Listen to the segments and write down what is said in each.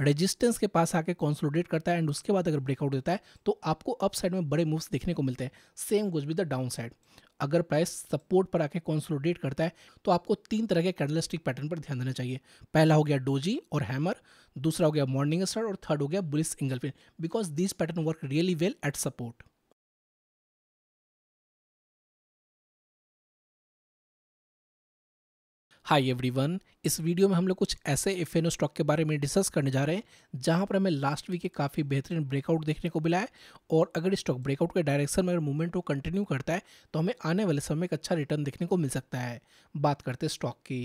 resistance के पास आके consolidate करता है एंड उसके बाद अगर ब्रेकआउट देता है तो आपको अप साइड में बड़े मूव्स देखने को मिलते हैं same goes with the down side अगर प्राइस सपोर्ट पर आके कॉन्सोलिडेट करता है तो आपको तीन तरह के कैटलिस्टिक पैटर्न पर ध्यान देना चाहिए पहला हो गया डोजी और हैमर दूसरा हो गया मॉर्निंग स्टार और थर्ड हो गया bullish engulfing because this pattern work really well at support hi everyone इस वीडियो में हम लोग कुछ ऐसे एफ स्टॉक के बारे में डिस्कस करने जा रहे हैं जहां पर हमें लास्ट वीक के काफ़ी बेहतरीन ब्रेकआउट देखने को मिला है और अगर स्टॉक ब्रेकआउट के डायरेक्शन में अगर मूवमेंट को कंटिन्यू करता है तो हमें आने वाले समय में एक अच्छा रिटर्न देखने को मिल सकता है बात करते स्टॉक की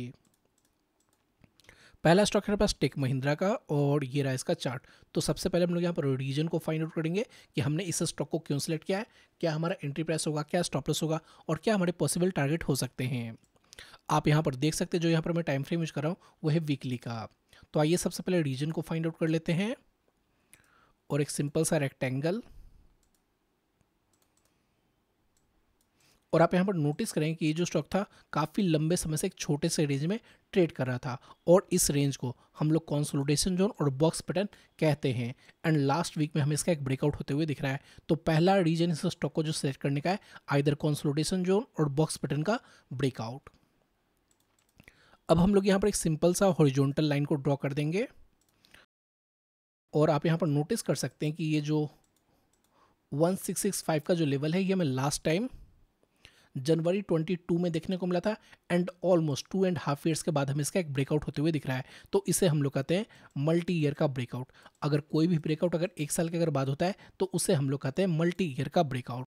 पहला स्टॉक हमारे पास टेक महिंद्रा का और ये रहा इसका चार्ट तो सबसे पहले हम लोग यहाँ पर रीजन को फाइंड आउट करेंगे कि हमने इस स्टॉक को क्यों सिलेक्ट किया है क्या हमारा एंट्री प्राइस होगा क्या स्टॉपलेस होगा और क्या हमारे पॉसिबल टारगेट हो सकते हैं आप यहाँ पर देख सकते हैं जो यहाँ पर मैं टाइम फ्रेम यूज कर रहा हूँ वो है वीकली का तो आइए सबसे पहले रीजन को फाइंड आउट कर लेते हैं और एक सिंपल सा रेक्टेंगल और आप यहाँ पर नोटिस करें कि ये जो स्टॉक था काफ़ी लंबे समय से एक छोटे से रेंज में ट्रेड कर रहा था और इस रेंज को हम लोग कॉन्सोलिडेशन जोन और बॉक्स पैटर्न कहते हैं एंड लास्ट वीक में हमें इसका एक ब्रेकआउट होते हुए दिख रहा है तो पहला रीजन इस स्टॉक को जो सेलेक्ट करने का है आइधर कॉन्सोलिडेशन जोन और बॉक्स पैटर्न का ब्रेकआउट अब हम लोग यहाँ पर एक सिंपल सा हॉरिजॉन्टल लाइन को ड्रॉ कर देंगे और आप यहाँ पर नोटिस कर सकते हैं कि ये जो 1665 का जो लेवल है ये हमें लास्ट टाइम जनवरी 22 में देखने को मिला था and almost two and half years के बाद हमें इसका एक ब्रेकआउट होते हुए दिख रहा है तो इसे हम लोग कहते हैं मल्टी ईयर का ब्रेकआउट अगर कोई भी ब्रेकआउट अगर एक साल के अगर बाद होता है तो उसे हम लोग कहते हैं मल्टी ईयर का ब्रेकआउट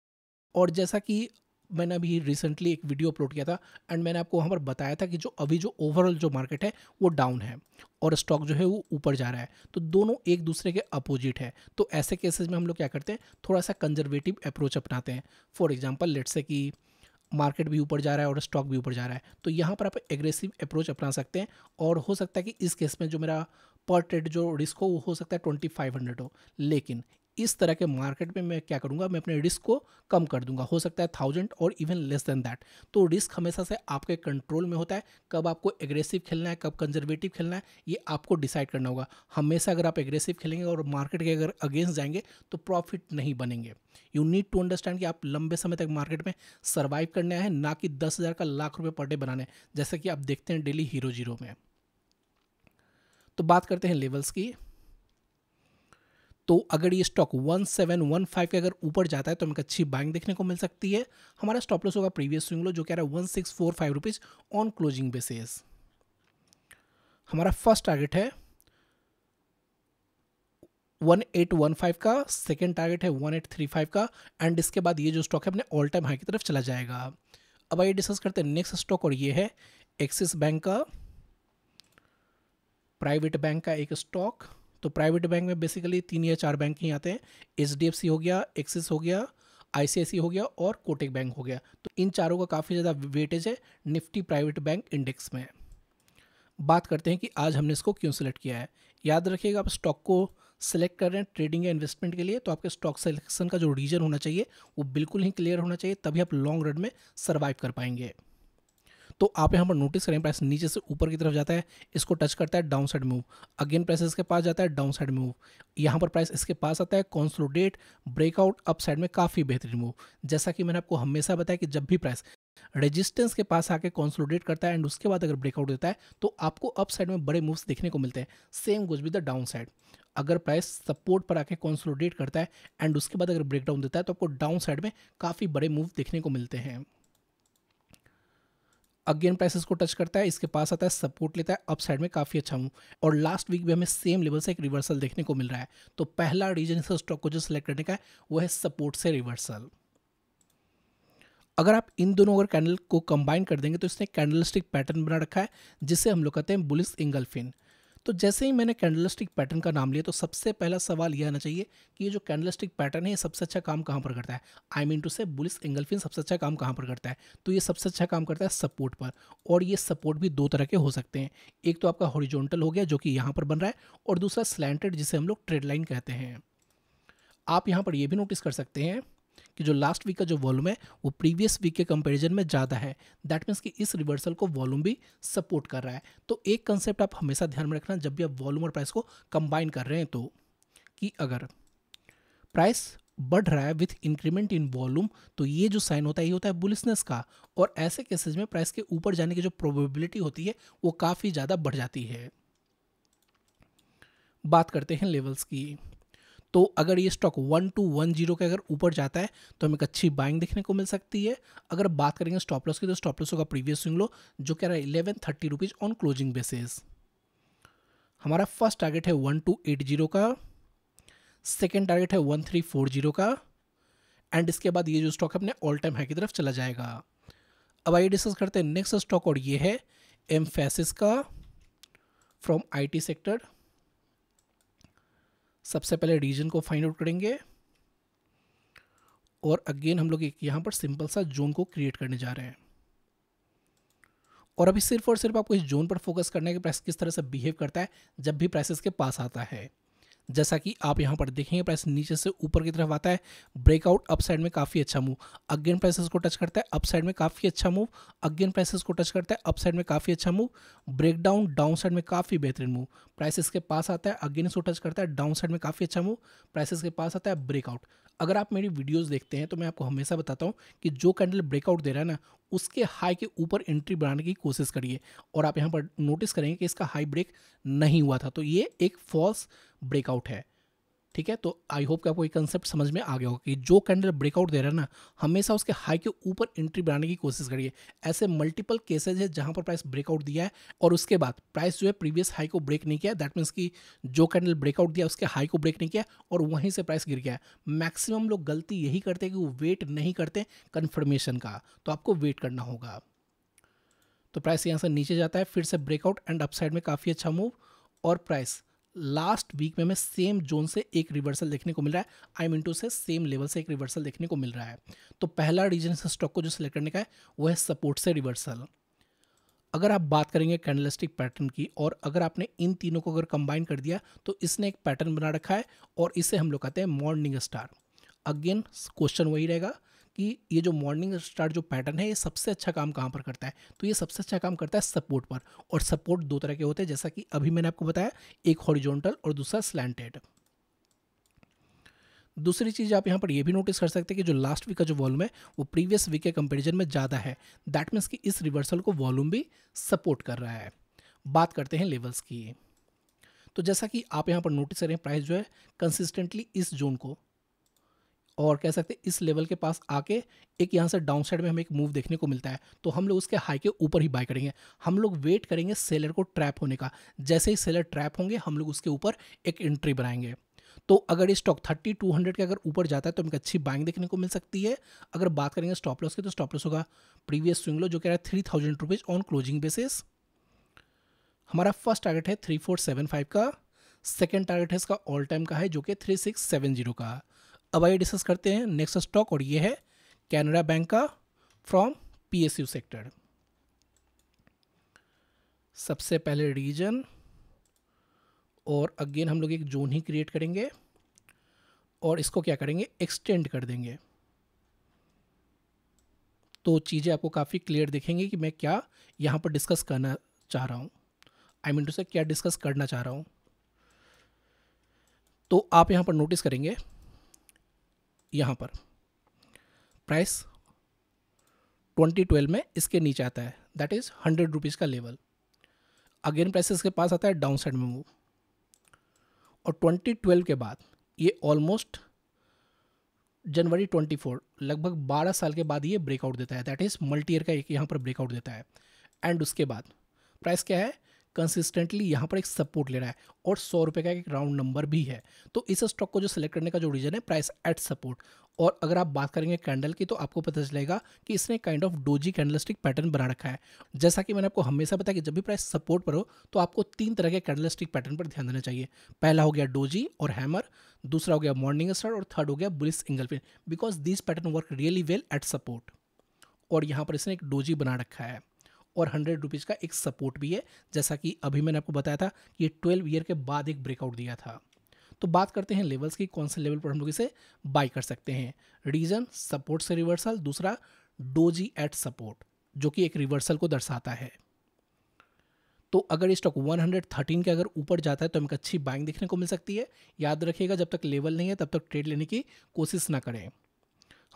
और जैसा कि मैंने अभी रिसेंटली एक वीडियो अपलोड किया था एंड मैंने आपको वहाँ पर बताया था कि जो अभी जो ओवरऑल जो मार्केट है वो डाउन है और स्टॉक जो है वो ऊपर जा रहा है तो दोनों एक दूसरे के अपोजिट है तो ऐसे केसेस में हम लोग क्या करते हैं थोड़ा सा कंजर्वेटिव अप्रोच अपनाते हैं फॉर एग्जाम्पल लेट से कि मार्केट भी ऊपर जा रहा है और स्टॉक भी ऊपर जा रहा है तो यहाँ पर आप एग्रेसिव अप्रोच अपना सकते हैं और हो सकता है कि इस केस में जो मेरा पर ट्रेड जो रिस्क हो वो हो सकता है ट्वेंटी फाइव हंड्रेड हो लेकिन इस तरह के मार्केट में मैं क्या करूंगा मैं अपने रिस्क को कम कर दूंगा हो सकता है थाउजेंड और इवन लेस देन दैट तो रिस्क हमेशा से आपके कंट्रोल में होता है कब आपको एग्रेसिव खेलना है कब कंजर्वेटिव खेलना है ये आपको डिसाइड करना होगा हमेशा अगर आप एग्रेसिव खेलेंगे और मार्केट के अगर अगेंस्ट जाएंगे तो प्रॉफिट नहीं बनेंगे यू नीड टू अंडरस्टैंड कि आप लंबे समय तक मार्केट में सर्वाइव करने हैं ना कि दस हज़ार का लाख रुपये पर डे बनाने जैसे कि आप देखते हैं डेली हीरो जीरो में तो बात करते हैं लेवल्स की तो अगर ये स्टॉक 1715 के अगर ऊपर जाता है तो हमें अच्छी बाइंग देखने को मिल सकती है हमारा स्टॉप लॉस होगा प्रीवियस स्विंग लो जो कह रहा है one six on closing basis हमारा फर्स्ट टारगेट है 1815 का सेकेंड टारगेट है 1835 का एंड इसके बाद ये जो स्टॉक है अपने ऑल टाइम हाई की तरफ चला जाएगा अब आइए डिस्कस करते हैं नेक्स्ट स्टॉक और ये है एक्सिस बैंक का प्राइवेट बैंक का एक स्टॉक तो प्राइवेट बैंक में बेसिकली तीन या चार बैंक ही आते हैं एच हो गया एक्सिस हो गया आई हो गया और कोटेक बैंक हो गया तो इन चारों का काफ़ी ज़्यादा वेटेज है निफ्टी प्राइवेट बैंक इंडेक्स में बात करते हैं कि आज हमने इसको क्यों सिलेक्ट किया है याद रखिएगा आप स्टॉक को सेलेक्ट कर रहे हैं ट्रेडिंग या इन्वेस्टमेंट के लिए तो आपके स्टॉक सेलेक्शन का जो रीजन होना चाहिए वो बिल्कुल ही क्लियर होना चाहिए तभी आप लॉन्ग रन में सर्वाइव कर पाएंगे तो आप यहाँ पर नोटिस करें प्रेस नीचे से ऊपर की तरफ जाता है इसको टच करता है down side move again press इसके पास जाता है डाउन साइड मूव यहाँ पर प्राइस इसके पास आता है कॉन्सोलोडेट ब्रेकआउट अप साइड में काफ़ी बेहतरीन मूव जैसा कि मैंने आपको हमेशा बताया कि जब भी प्राइस रेजिस्टेंस के पास आके कॉन्सोलोडेट करता है एंड उसके बाद अगर ब्रेकआउट देता है तो आपको अप साइड में बड़े मूव्स देखने को मिलते हैं same goes with the down side अगर प्राइस सपोर्ट पर आके कॉन्सोलोडेट करता है एंड उसके बाद अगर ब्रेकडाउन देता है तो आपको डाउन साइड में काफ़ी बड़े मूव देखने को मिलते हैं अगेन प्राइसेस को टच करता है इसके पास आता है सपोर्ट लेता है अप साइड में काफ़ी अच्छा मूव और लास्ट वीक भी हमें सेम लेवल से एक रिवर्सल देखने को मिल रहा है तो पहला रीजन इस स्टॉक को जो सिलेक्ट करने का है वो है सपोर्ट से रिवर्सल अगर आप इन दोनों अगर कैंडल को कंबाइन कर देंगे तो इसने कैंडलस्टिक पैटर्न बना रखा है जिसे हम लोग कहते हैं बुलिस इंगल्फिन तो जैसे ही मैंने कैंडलस्टिक पैटर्न का नाम लिया तो सबसे पहला सवाल यह आना चाहिए कि ये जो कैंडलस्टिक पैटर्न है ये सबसे अच्छा काम कहाँ पर करता है I mean to say bullish engulfing सबसे अच्छा काम कहाँ पर करता है तो ये सबसे अच्छा काम करता है सपोर्ट पर और ये सपोर्ट भी दो तरह के हो सकते हैं एक तो आपका हॉरिजोनटल हो गया जो कि यहाँ पर बन रहा है और दूसरा स्लैंटेड जिसे हम लोग ट्रेड लाइन कहते हैं आप यहाँ पर यह भी नोटिस कर सकते हैं कि जो लास्ट वीक का जो वॉल्यूम है वो प्रीवियस वीक के कंपैरिजन में ज़्यादा है दैट मीन्स कि इस रिवर्सल को वॉल्यूम भी सपोर्ट कर रहा है तो एक कंसेप्ट आप हमेशा ध्यान में रखना जब भी आप वॉल्यूम और प्राइस को कंबाइन कर रहे हैं तो कि अगर प्राइस बढ़ रहा है विथ इंक्रीमेंट इन वॉल्यूम तो ये जो साइन होता है ये होता है बुलिसनेस का और ऐसे केसेज में प्राइस के ऊपर जाने की जो प्रोबेबिलिटी होती है वो काफ़ी ज़्यादा बढ़ जाती है बात करते हैं लेवल्स की तो अगर ये stock one two one zero के अगर ऊपर जाता है तो हमें एक अच्छी बाइंग देखने को मिल सकती है अगर बात करेंगे स्टॉप लॉस की तो स्टॉप लॉस होगा प्रीवियस स्विंग लो जो कह रहा है eleven thirty rupees on closing basis हमारा फर्स्ट टारगेट है वन टू एट जीरो का सेकेंड टारगेट है वन थ्री फोर जीरो का एंड इसके बाद ये जो स्टॉक है अपने ऑल टाइम हाई की तरफ चला जाएगा अब आइए डिस्कस करते हैं नेक्स्ट स्टॉक और ये है एम्फेसिस का फ्रॉम टी सेक्टर सबसे पहले रीजन को फाइंड आउट करेंगे और अगेन हम लोग एक यहाँ पर सिंपल सा जोन को क्रिएट करने जा रहे हैं और अभी सिर्फ और सिर्फ आपको इस जोन पर फोकस करने के प्रेस किस तरह से बिहेव करता है जब भी प्रेसेस के पास आता है जैसा कि आप यहां पर देखेंगे प्राइस नीचे से ऊपर की तरफ आता है ब्रेकआउट अप साइड में काफ़ी अच्छा मूव अगेन प्राइसेस को टच करता है अप साइड में काफ़ी अच्छा मूव अगेन प्राइसेस को टच करता है अप साइड में काफ़ी अच्छा मूव ब्रेकडाउन डाउन साइड में काफ़ी बेहतरीन मूव प्राइसेस के पास आता है अगेन इसको टच करता है डाउन साइड में काफ़ी अच्छा मूव प्राइसेस के पास आता है ब्रेकआउट अगर आप मेरी वीडियोस देखते हैं तो मैं आपको हमेशा बताता हूँ कि जो कैंडल ब्रेकआउट दे रहा है ना उसके हाई के ऊपर एंट्री बनाने की कोशिश करिए और आप यहाँ पर नोटिस करेंगे कि इसका हाई ब्रेक नहीं हुआ था तो ये एक फॉल्स ब्रेकआउट है ठीक है तो आई होप कि आपको ये कंसेप्ट समझ में आ गया होगा कि जो कैंडल ब्रेकआउट दे रहा है ना हमेशा उसके हाई के ऊपर एंट्री बनाने की कोशिश करिए ऐसे मल्टीपल केसेज है जहां पर प्राइस ब्रेकआउट दिया है और उसके बाद प्राइस जो है प्रीवियस हाई को ब्रेक नहीं किया दैट मीन्स कि जो कैंडल ब्रेकआउट दिया उसके हाई को ब्रेक नहीं किया और वहीं से प्राइस गिर गया मैक्सिमम लोग गलती यही करते हैं कि वो वेट नहीं करते कन्फर्मेशन का तो आपको वेट करना होगा तो प्राइस यहाँ से नीचे जाता है फिर से ब्रेकआउट एंड अपसाइड में काफ़ी अच्छा मूव और प्राइस लास्ट वीक में हमें सेम जोन से एक रिवर्सल देखने को मिल रहा है I to say same level से एक रिवर्सल देखने को मिल रहा है तो पहला रीजन इस स्टॉक को जो सिलेक्ट करने का है वो है सपोर्ट से रिवर्सल अगर आप बात करेंगे कैंडलिस्टिक पैटर्न की और अगर आपने इन तीनों को अगर कंबाइन कर दिया तो इसने एक पैटर्न बना रखा है और इसे हम लोग कहते हैं मॉर्निंग स्टार अगेन क्वेश्चन वही रहेगा कि ये जो मॉर्निंग स्टार्ट जो पैटर्न है ये सबसे अच्छा काम कहाँ पर करता है तो ये सबसे अच्छा काम करता है सपोर्ट पर और सपोर्ट दो तरह के होते हैं जैसा कि अभी मैंने आपको बताया एक हॉरिजोनटल और दूसरा स्लैंटेड दूसरी चीज़ आप यहाँ पर यह भी नोटिस कर सकते हैं कि जो लास्ट वीक का जो वॉल्यूम है वो प्रीवियस वीक के कंपेरिजन में ज़्यादा है दैट मीन्स कि इस रिवर्सल को वॉल्यूम भी सपोर्ट कर रहा है बात करते हैं लेवल्स की तो जैसा कि आप यहाँ पर नोटिस करें प्राइस जो है कंसिस्टेंटली इस जोन को और कह सकते हैं इस लेवल के पास आके एक यहाँ से डाउन साइड में हमें एक मूव देखने को मिलता है तो हम लोग उसके हाई के ऊपर ही बाय करेंगे हम लोग वेट करेंगे सेलर को ट्रैप होने का जैसे ही सेलर ट्रैप होंगे हम लोग उसके ऊपर एक एंट्री बनाएंगे तो अगर ये स्टॉक थर्टी टू हंड्रेड के अगर ऊपर जाता है तो हमें अच्छी बाइंग देखने को मिल सकती है अगर बात करेंगे स्टॉप लॉस की तो स्टॉप लॉस होगा प्रीवियस स्विंग लो जो कह रहा है three thousand rupees on closing basis हमारा फर्स्ट टारगेट है थ्री फोर सेवन फाइव का सेकेंड टारगेट है इसका ऑल टाइम का है जो कि थ्री सिक्स सेवन जीरो का अब आइए डिस्कस करते हैं नेक्स्ट स्टॉक और ये है कैनरा बैंक का फ्रॉम पीएसयू सेक्टर सबसे पहले रीजन और अगेन हम लोग एक जोन ही क्रिएट करेंगे और इसको क्या करेंगे एक्सटेंड कर देंगे तो चीज़ें आपको काफ़ी क्लियर दिखेंगे कि मैं क्या यहाँ पर डिस्कस करना चाह रहा हूँ आई मीन टू से क्या डिस्कस करना चाह रहा हूँ तो आप यहाँ पर नोटिस करेंगे यहाँ पर प्राइस 2012 में इसके नीचे आता है दैट इज़ हंड्रेड रुपीज़ का लेवल अगेन प्राइस इसके पास आता है डाउन साइड में मूव और 2012 के बाद ये ऑलमोस्ट जनवरी 24 लगभग 12 साल के बाद ये ब्रेकआउट देता है दैट इज़ मल्टी ईयर का एक यहाँ पर ब्रेकआउट देता है एंड उसके बाद प्राइस क्या है कंसिस्टेंटली यहाँ पर एक सपोर्ट ले रहा है और सौ रुपये का एक राउंड नंबर भी है तो इस स्टॉक को जो सिलेक्ट करने का जो रीजन है प्राइस एट सपोर्ट और अगर आप बात करेंगे कैंडल की तो आपको पता चलेगा कि इसने kind of doji candlestick pattern बना रखा है जैसा कि मैंने आपको हमेशा बताया कि जब भी प्राइस सपोर्ट पर हो तो आपको तीन तरह के कैंडलस्टिक पैटर्न पर ध्यान देना चाहिए पहला हो गया डोजी और हैमर दूसरा हो गया मॉर्निंग स्टार और थर्ड हो गया bullish engulfing because this pattern work really well at support और यहाँ पर इसने एक डोजी बना रखा है और हंड्रेड रुपीज़ का एक सपोर्ट भी है जैसा कि अभी मैंने आपको बताया था कि ये ट्वेल्व ईयर के बाद एक ब्रेकआउट दिया था तो बात करते हैं लेवल्स की कौन से लेवल पर हम लोग इसे बाई कर सकते हैं रीजन सपोर्ट से रिवर्सल दूसरा डोजी एट सपोर्ट जो कि एक रिवर्सल को दर्शाता है तो अगर स्टॉक 113 के अगर ऊपर जाता है तो हमें अच्छी बाइंग देखने को मिल सकती है याद रखिएगा जब तक लेवल नहीं है तब तक ट्रेड लेने की कोशिश ना करें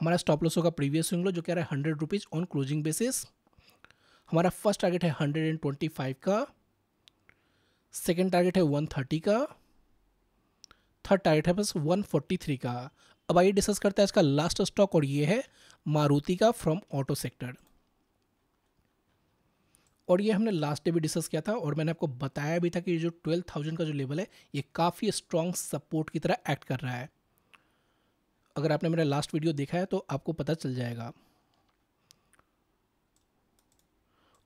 हमारा स्टॉप लॉस होगा प्रीवियस स्विंग लो जो कह रहा है hundred rupees on closing basis हमारा फर्स्ट टारगेट है हंड्रेड एंड ट्वेंटी फाइव का सेकेंड टारगेट है वन थर्टी का थर्ड टारगेट है बस वन फोर्टी थ्री का अब आइए डिस्कस करते हैं इसका लास्ट स्टॉक और ये है मारुति का फ्रॉम ऑटो सेक्टर और ये हमने लास्ट डे भी डिस्कस किया था और मैंने आपको बताया भी था कि ये जो ट्वेल्व थाउजेंड का जो लेवल है ये काफ़ी स्ट्रॉन्ग सपोर्ट की तरह एक्ट कर रहा है अगर आपने मेरा लास्ट वीडियो देखा है तो आपको पता चल जाएगा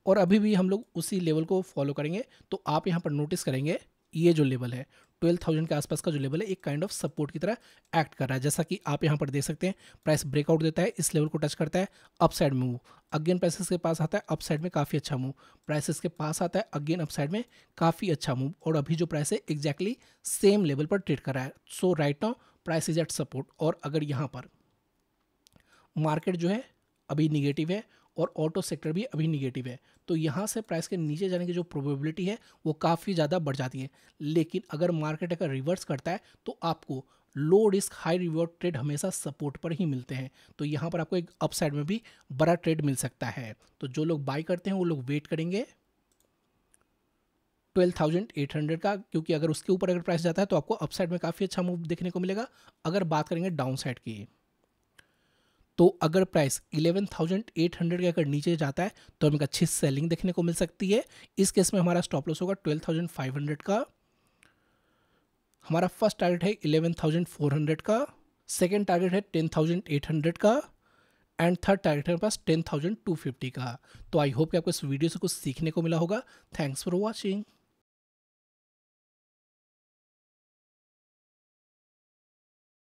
और अभी भी हम लोग उसी लेवल को फॉलो करेंगे तो आप यहाँ पर नोटिस करेंगे ये जो लेवल है ट्वेल्व थाउजेंड के आसपास का जो लेवल है एक काइंड ऑफ सपोर्ट की तरह एक्ट कर रहा है जैसा कि आप यहाँ पर देख सकते हैं प्राइस ब्रेकआउट देता है इस लेवल को टच करता है अपसाइड मूव अगेन प्राइसेस के पास आता है अपसाइड में काफ़ी अच्छा मूव प्राइसेस के पास आता है अगेन अपसाइड में काफ़ी अच्छा मूव और अभी जो प्राइस है एग्जैक्टली सेम लेवल पर ट्रेड कर रहा है so right now price is at support और अगर यहाँ पर मार्केट जो है अभी निगेटिव है और ऑटो सेक्टर भी अभी निगेटिव है तो यहाँ से प्राइस के नीचे जाने की जो प्रोबेबिलिटी है वो काफ़ी ज़्यादा बढ़ जाती है लेकिन अगर मार्केट अगर रिवर्स करता है तो आपको low risk high reward trade हमेशा सपोर्ट पर ही मिलते हैं तो यहाँ पर आपको एक अपसाइड में भी बड़ा ट्रेड मिल सकता है तो जो लोग बाई करते हैं वो लोग वेट करेंगे 12,800 का क्योंकि अगर उसके ऊपर अगर प्राइस जाता है तो आपको अपसाइड में काफ़ी अच्छा मूव देखने को मिलेगा अगर बात करेंगे डाउनसाइड की तो अगर प्राइस 11,800 के अगर नीचे जाता है तो हमें अच्छी सेलिंग देखने को मिल सकती है इस केस में हमारा स्टॉप लॉस होगा 12,500 का हमारा फर्स्ट टारगेट है 11,400 का सेकेंड टारगेट है 10,800 का एंड थर्ड टारगेट है पास 10,250 का तो आई होप कि आपको इस वीडियो से कुछ सीखने को मिला होगा थैंक्स फॉर वॉचिंग